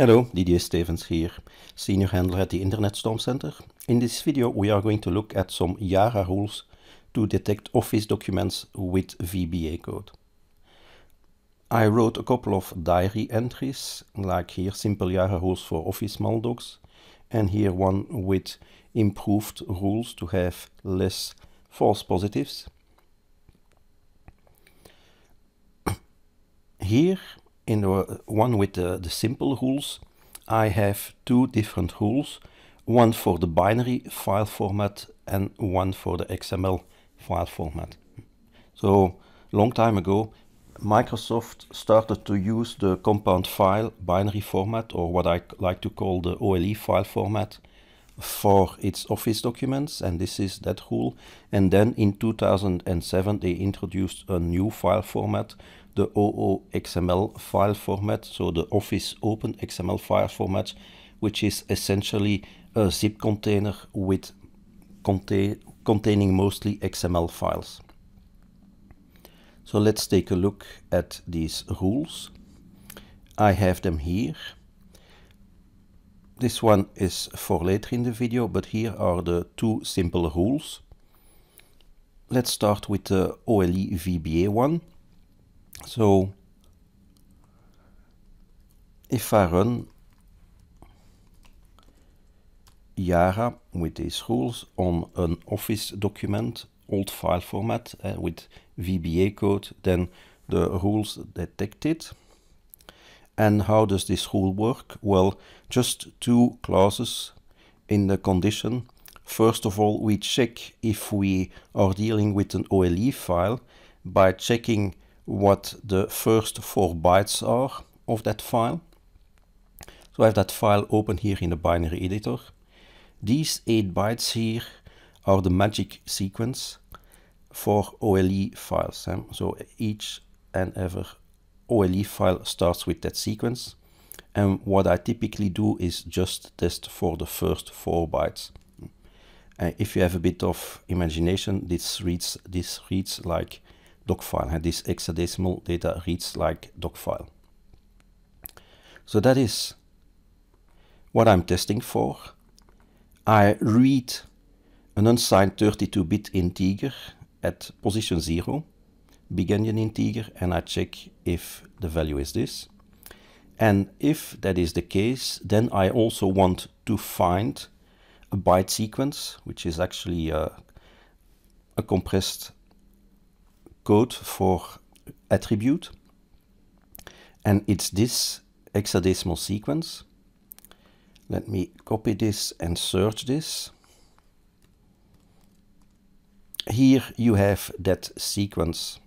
Hello, Didier Stevens here, senior handler at the Internet Storm Center. In this video we are going to look at some Yara rules to detect Office documents with VBA code. I wrote a couple of diary entries, like here simple Yara rules for Office maldocs, and here one with improved rules to have less false positives. here in the one with the, the simple rules, I have two different rules, one for the binary file format and one for the XML file format. So long time ago, Microsoft started to use the compound file binary format or what I like to call the OLE file format for its office documents and this is that rule and then in 2007 they introduced a new file format the OOXML file format, so the Office Open XML file format, which is essentially a zip container with contain containing mostly XML files. So let's take a look at these rules. I have them here. This one is for later in the video, but here are the two simple rules. Let's start with the OLE VBA one. So if I run Yara with these rules on an Office document, old file format uh, with VBA code, then the rules detect it. And how does this rule work? Well, just two clauses in the condition. First of all, we check if we are dealing with an OLE file by checking what the first four bytes are of that file. So I have that file open here in the binary editor. These 8 bytes here are the magic sequence for OLE files. Eh? So each and every OLE file starts with that sequence. And what I typically do is just test for the first four bytes. Uh, if you have a bit of imagination, this reads this reads like docfile. And this hexadecimal data reads like docfile. So that is what I'm testing for. I read an unsigned 32-bit integer at position 0, begin an integer, and I check if the value is this. And if that is the case, then I also want to find a byte sequence, which is actually a, uh, a compressed code for attribute. And it's this hexadecimal sequence. Let me copy this and search this. Here you have that sequence.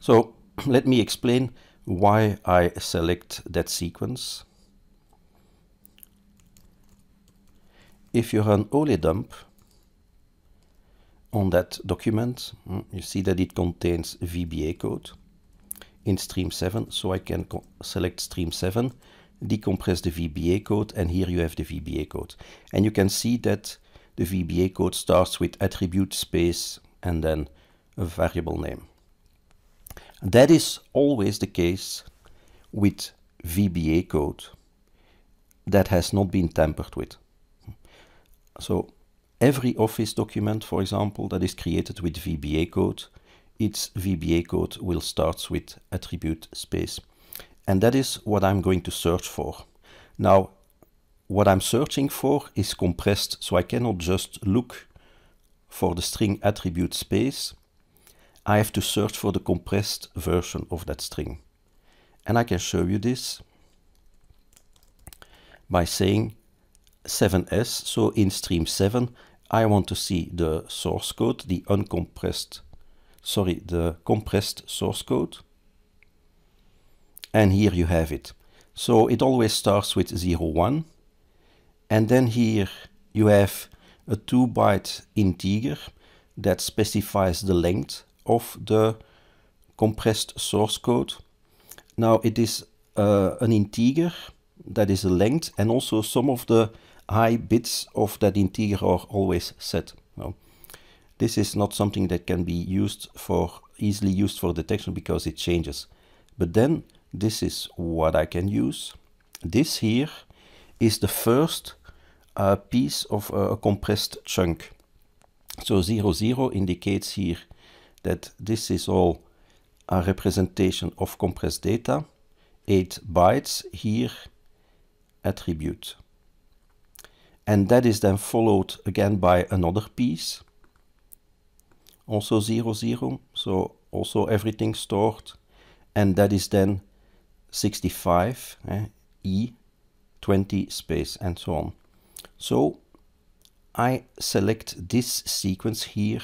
So let me explain why I select that sequence. If you run OLEDump, on that document, hmm, you see that it contains VBA code in stream 7. So I can select stream 7, decompress the VBA code, and here you have the VBA code. And you can see that the VBA code starts with attribute space and then a variable name. That is always the case with VBA code that has not been tampered with. So every Office document, for example, that is created with VBA code, its VBA code will start with attribute space. And that is what I'm going to search for. Now, what I'm searching for is compressed, so I cannot just look for the string attribute space. I have to search for the compressed version of that string. And I can show you this by saying 7s, so in stream 7 I want to see the source code, the uncompressed, sorry, the compressed source code. And here you have it. So it always starts with 0, 1. And then here you have a 2-byte integer that specifies the length of the compressed source code. Now it is uh, an integer that is a length and also some of the high bits of that integer are always set. Now, this is not something that can be used for easily used for detection because it changes. But then this is what I can use. This here is the first uh, piece of uh, a compressed chunk. So 00, zero indicates here that this is all a representation of compressed data. 8 bytes here attribute and that is then followed again by another piece also 0 0 so also everything stored and that is then 65 eh, e 20 space and so on so I select this sequence here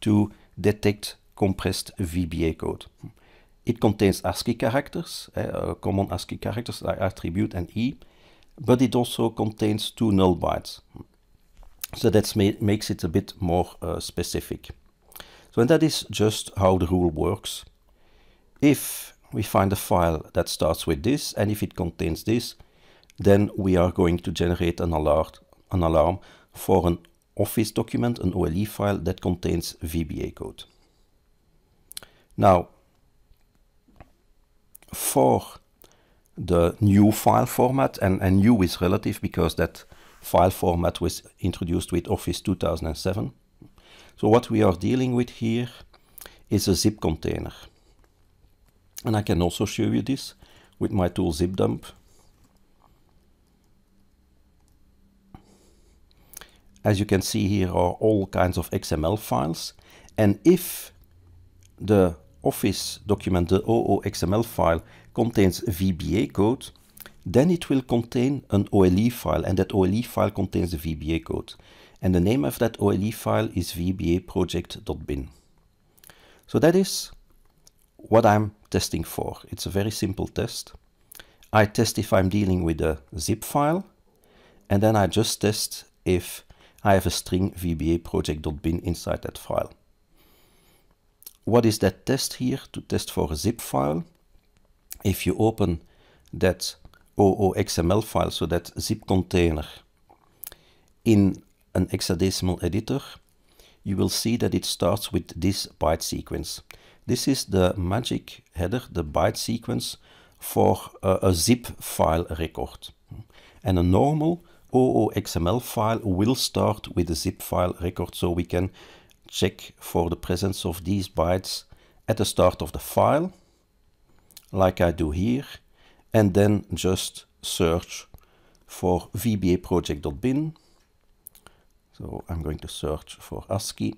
to detect compressed VBA code. It contains ASCII characters, eh, uh, common ASCII characters like attribute and E, but it also contains two null bytes. So that ma makes it a bit more uh, specific. So and that is just how the rule works. If we find a file that starts with this and if it contains this, then we are going to generate an, alert, an alarm for an Office document, an OLE file that contains VBA code. Now, for the new file format, and, and new is relative because that file format was introduced with Office 2007. So what we are dealing with here is a zip container. And I can also show you this with my tool zipdump. As you can see here are all kinds of XML files. And if the Office document, the OOXML file contains VBA code, then it will contain an OLE file, and that OLE file contains the VBA code. And the name of that OLE file is vbaproject.bin. So that is what I'm testing for. It's a very simple test. I test if I'm dealing with a zip file, and then I just test if I have a string vbaproject.bin inside that file. What is that test here to test for a zip file? if you open that OOXML file, so that zip container, in an hexadecimal editor, you will see that it starts with this byte sequence. This is the magic header, the byte sequence for a, a zip file record. And a normal OOXML file will start with a zip file record, so we can check for the presence of these bytes at the start of the file like I do here, and then just search for VBAProject.bin. So I'm going to search for ASCII.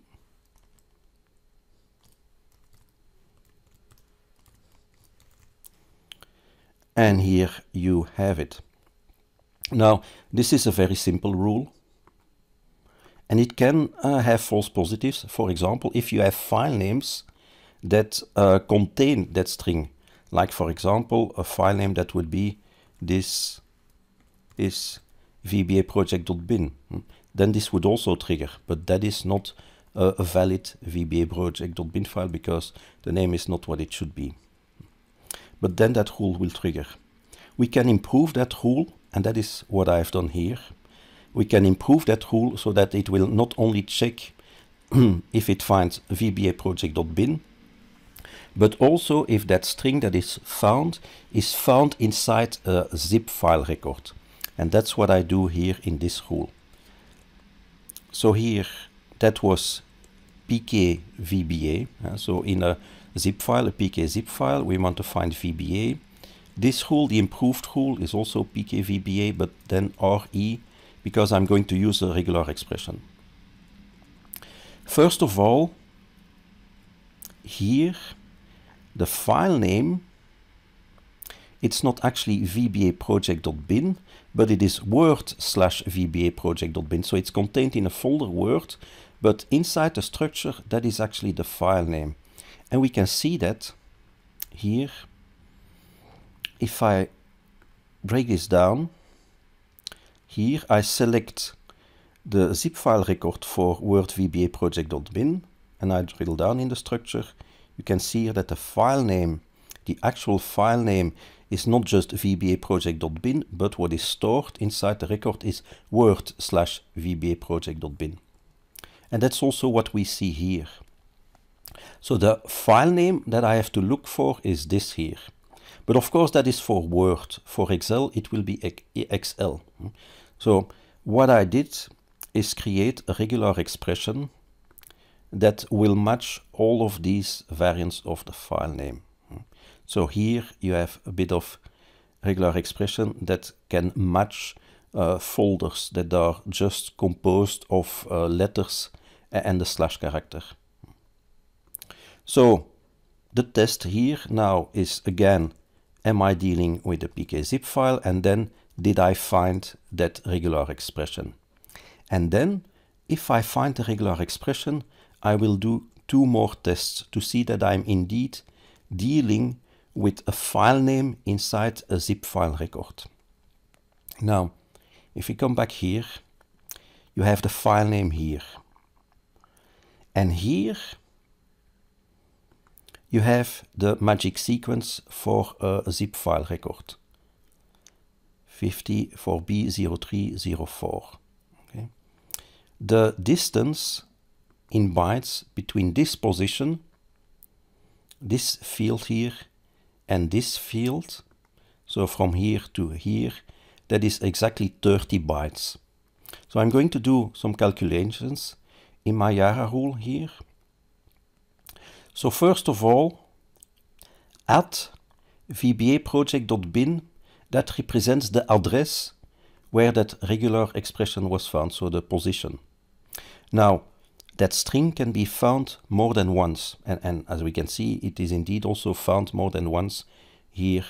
And here you have it. Now, this is a very simple rule. And it can uh, have false positives. For example, if you have file names that uh, contain that string like for example, a file name that would be this is vbaproject.bin. Hmm. Then this would also trigger, but that is not a valid vbaproject.bin file because the name is not what it should be. But then that rule will trigger. We can improve that rule, and that is what I've done here. We can improve that rule so that it will not only check if it finds vbaproject.bin, but also if that string that is found is found inside a zip file record. And that's what I do here in this rule. So here, that was pkvba. Uh, so in a zip file, a pk zip file, we want to find VBA. This rule, the improved rule, is also pkvba, but then re, because I'm going to use a regular expression. First of all, here the file name, it's not actually vbaproject.bin, but it is word slash vbaproject.bin. So it's contained in a folder word, but inside the structure, that is actually the file name. And we can see that here. If I break this down, here I select the zip file record for word vbaproject.bin and I drill down in the structure you can see here that the file name, the actual file name is not just vbaproject.bin, but what is stored inside the record is word slash vbaproject.bin. And that's also what we see here. So the file name that I have to look for is this here. But of course that is for Word. For Excel it will be Excel. So what I did is create a regular expression that will match all of these variants of the file name. Hmm. So here you have a bit of regular expression that can match uh, folders that are just composed of uh, letters and the slash character. So the test here now is again, am I dealing with a pkzip file and then did I find that regular expression? And then if I find the regular expression, I will do two more tests to see that I'm indeed dealing with a file name inside a zip file record. Now, if we come back here, you have the file name here. And here you have the magic sequence for a zip file record. Fifty four B0304. Okay. The distance in bytes between this position, this field here, and this field. So from here to here, that is exactly 30 bytes. So I'm going to do some calculations in my Yara rule here. So first of all, at vbaproject.bin, that represents the address where that regular expression was found, so the position. Now, that string can be found more than once. And, and as we can see, it is indeed also found more than once here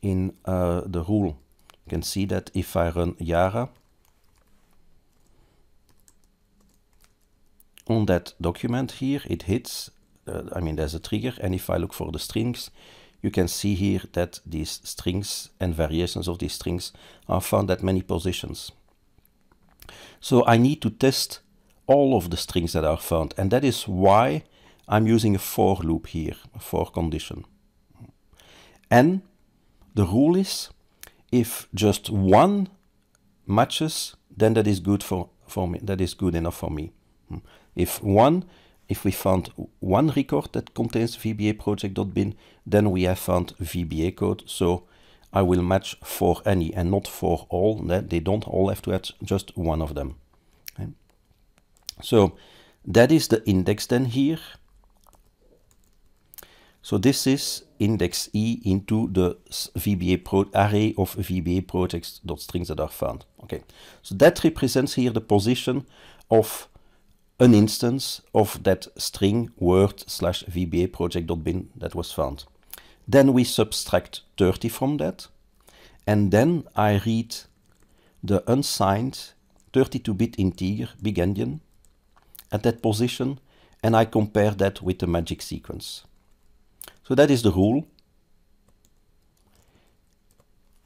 in uh, the rule. You can see that if I run Yara on that document here, it hits, uh, I mean, there's a trigger. And if I look for the strings, you can see here that these strings and variations of these strings are found at many positions. So I need to test all of the strings that are found. And that is why I'm using a for loop here, a for condition. And the rule is if just one matches, then that is good for, for me. That is good enough for me. Hmm. If one, if we found one record that contains VBA project.bin, then we have found VBA code. So I will match for any and not for all. They don't all have to match, just one of them. So that is the index then here. So this is index E into the VBA pro array of VBA projects.strings that are found. Okay, so that represents here the position of an instance of that string word slash VBA project.bin that was found. Then we subtract 30 from that. And then I read the unsigned 32-bit integer, big endian, at that position and I compare that with the magic sequence. So that is the rule.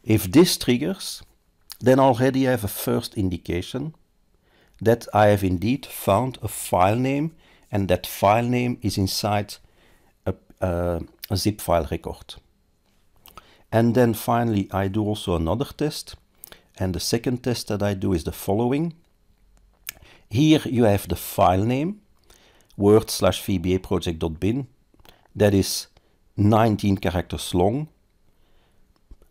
If this triggers, then already I have a first indication that I have indeed found a file name and that file name is inside a, uh, a zip file record. And then finally I do also another test and the second test that I do is the following. Here you have the file name, word slash vbaproject.bin. That is 19 characters long.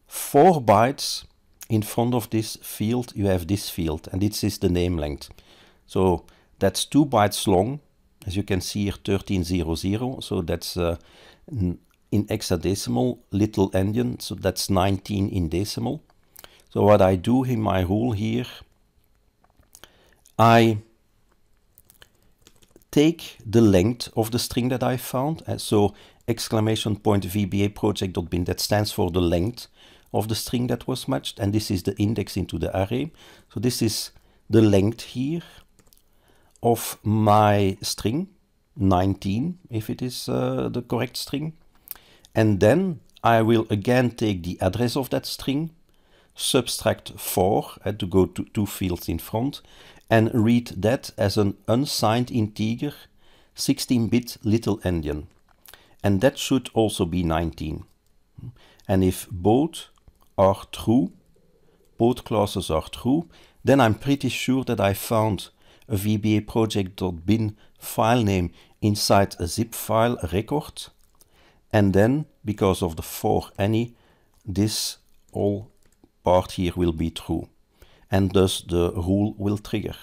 4 bytes in front of this field, you have this field, and this is the name length. So that's 2 bytes long. As you can see here, 1300, so that's uh, in hexadecimal, little endian, so that's 19 in decimal. So what I do in my rule here, I take the length of the string that I found. Uh, so exclamation point VBA project.bin, that stands for the length of the string that was matched. And this is the index into the array. So this is the length here of my string, 19, if it is uh, the correct string. And then I will again take the address of that string, subtract 4 uh, to go to two fields in front, and read that as an unsigned integer 16-bit little endian. And that should also be 19. And if both are true, both classes are true, then I'm pretty sure that I found a vbaproject.bin file name inside a zip file record. And then, because of the for any, this all part here will be true and thus the rule will trigger.